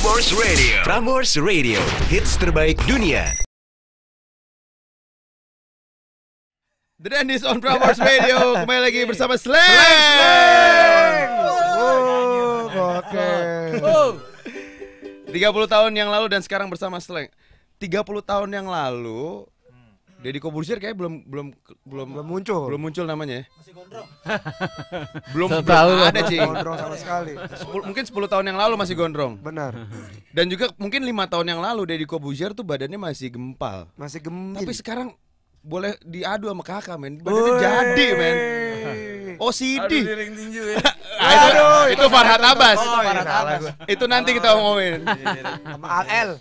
Prambors Radio. Prambors Radio, hits terbaik dunia. The Dandies on Prambors Radio. Kembali lagi bersama Slang. Slang. Oh, oke. Oh. 30 tahun yang lalu dan sekarang bersama Slang. 30 tahun yang lalu Deddy Kobusir kayak belum belum belum belum muncul. Belum muncul namanya ya. Masih gondrong. belum belum ada, sih Gondrong sama sekali. Sepul, mungkin 10 tahun yang lalu masih gondrong. Benar. Dan juga mungkin lima tahun yang lalu Deddy Kobusir tuh badannya masih gempal. Masih gemil. Tapi sekarang boleh diadu sama kakak men badannya Wey. jadi men OCD oh, Aduh, ya. ah, Aduh itu, itu Farhat Abbas itu, Farhat Abbas. itu nanti kita ngomongin sama AL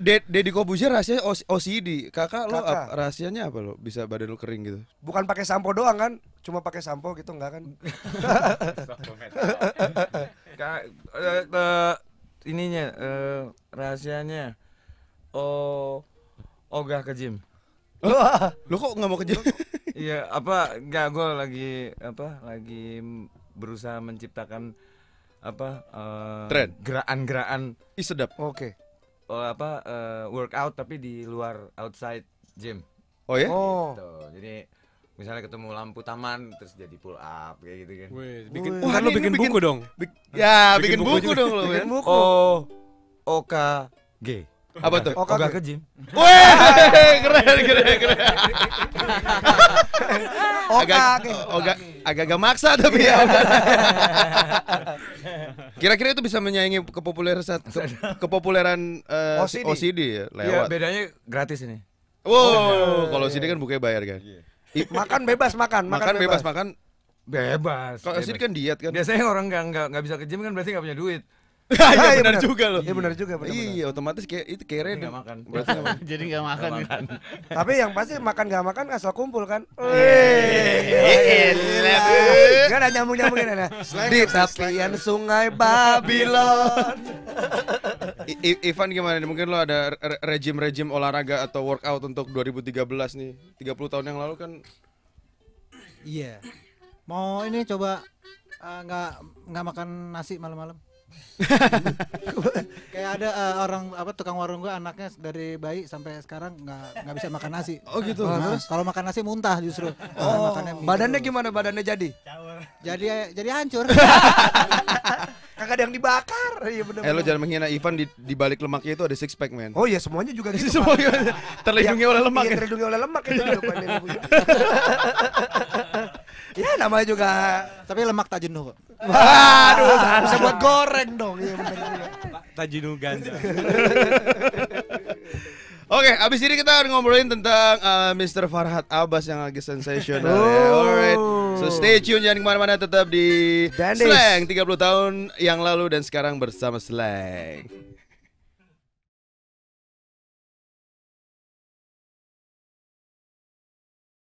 Deddy Kobusier rahasia OCD. Kakak, lo ap, rahasianya apa lo? Bisa badan lo kering gitu. Bukan pakai sampo doang kan? Cuma pakai sampo gitu enggak kan? Kak, uh, ininya uh, rahasianya oh ogah ke gym. lo kok nggak mau ke gym? Iya, apa nggak gue lagi apa lagi berusaha menciptakan apa uh, tren gerakan-gerakan sedap. Oke. Okay oh, apa uh, workout tapi di luar outside gym. Oh ya? Gitu. Oh. Jadi misalnya ketemu lampu taman terus jadi pull up kayak gitu kan. Wih, bikin Wih. Wah, kan lo bikin, bikin buku dong. Bi ya, bikin, bikin buku, buku dong lo. Bikin ya. buku. O oh, O K G. Apa tuh? Oka, oh, Oka ke gym. Wih, keren, keren, keren. Oka, agak, oga, agak agak maksa tapi ya. Iya. Kira-kira itu bisa menyaingi kepopuleran ke, kepopuleran uh, eh, OCD. OCD ya, iya, lewat. Iya, bedanya gratis ini. Wow, oh, iya, kalau OCD kan bukannya bayar kan. Makan bebas makan, makan, makan bebas, makan. Bebas. Kalau OCD kan diet kan. Biasanya orang nggak nggak nggak bisa ke gym kan berarti nggak punya duit. Iya, ah, iya benar juga loh. Iya benar juga. iya otomatis kayak itu keren. Gak makan. Jadi nggak makan kan. Tapi yang pasti makan nggak makan asal kumpul kan. Gak ada nyambung nyambungin ada. Di tapian sungai Babylon. Ivan gimana nih? Mungkin lo ada rejim-rejim olahraga atau workout untuk 2013 nih. 30 tahun yang lalu kan Iya. Mau ini coba eh, nggak uh, nggak makan nasi malam-malam? kayak ada uh, orang apa tukang warung gua anaknya dari bayi sampai sekarang nggak nggak bisa makan nasi. Oh gitu. Nah, terus kalau makan nasi muntah justru. Oh. Nah, makannya badannya gitu. gimana? Badannya jadi? Jadi jadi hancur. Kagak ada yang dibakar. Iya benar. Eh lo jangan menghina Ivan di, di balik lemaknya itu ada six pack man. Oh iya semuanya juga gitu. semuanya terlindungi iya. oleh lemak. Iya, terlindungi oleh lemak itu ya namanya juga. Tapi lemak tak jenuh kok. Waduh, bisa buat goreng dong. Iya juga. Tak jenuh ganja. Oke, okay, abis ini kita akan ngobrolin tentang uh, eh, Mr. Farhad Abbas yang lagi sensasional. Ya. Oh. Alright, so stay tune jangan kemana-mana tetap di Dandis. Slang 30 tahun yang lalu dan sekarang bersama Slang.